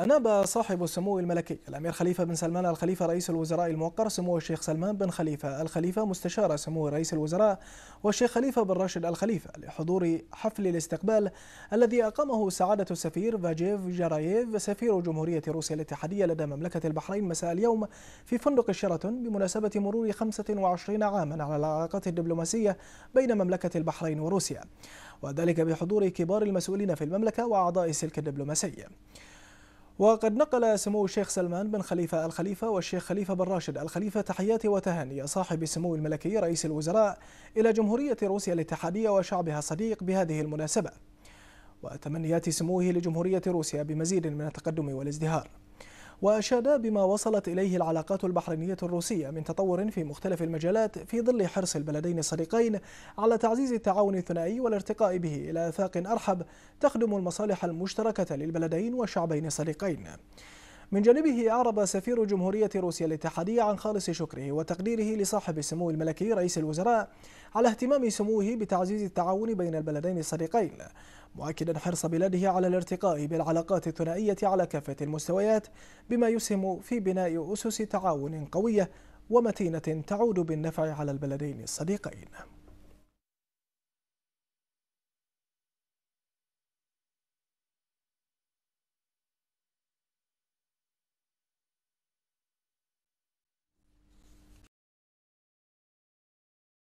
أناب صاحب السمو الملكي الأمير خليفة بن سلمان الخليفة رئيس الوزراء الموقر سمو الشيخ سلمان بن خليفة الخليفة مستشار سمو رئيس الوزراء والشيخ خليفة بن راشد الخليفة لحضور حفل الاستقبال الذي أقامه سعادة السفير فاجيف جرايف سفير جمهورية روسيا الاتحادية لدى مملكة البحرين مساء اليوم في فندق الشيراتون بمناسبة مرور 25 عاما على العلاقات الدبلوماسية بين مملكة البحرين وروسيا وذلك بحضور كبار المسؤولين في المملكة وأعضاء السلك الدبلوماسي وقد نقل سمو الشيخ سلمان بن خليفة الخليفة والشيخ خليفة بن راشد الخليفة تحياتي وتهاني صاحب سمو الملكي رئيس الوزراء إلى جمهورية روسيا الاتحادية وشعبها الصديق بهذه المناسبة وتمنيات سموه لجمهورية روسيا بمزيد من التقدم والازدهار وأشادا بما وصلت إليه العلاقات البحرينية الروسية من تطور في مختلف المجالات في ظل حرص البلدين الصديقين على تعزيز التعاون الثنائي والارتقاء به إلى آفاق أرحب تخدم المصالح المشتركة للبلدين وشعبين الصديقين من جانبه أعرب سفير جمهورية روسيا الاتحادية عن خالص شكره وتقديره لصاحب السمو الملكي رئيس الوزراء على اهتمام سموه بتعزيز التعاون بين البلدين الصديقين مؤكدا حرص بلاده على الارتقاء بالعلاقات الثنائية على كافة المستويات بما يسهم في بناء أسس تعاون قوية ومتينة تعود بالنفع على البلدين الصديقين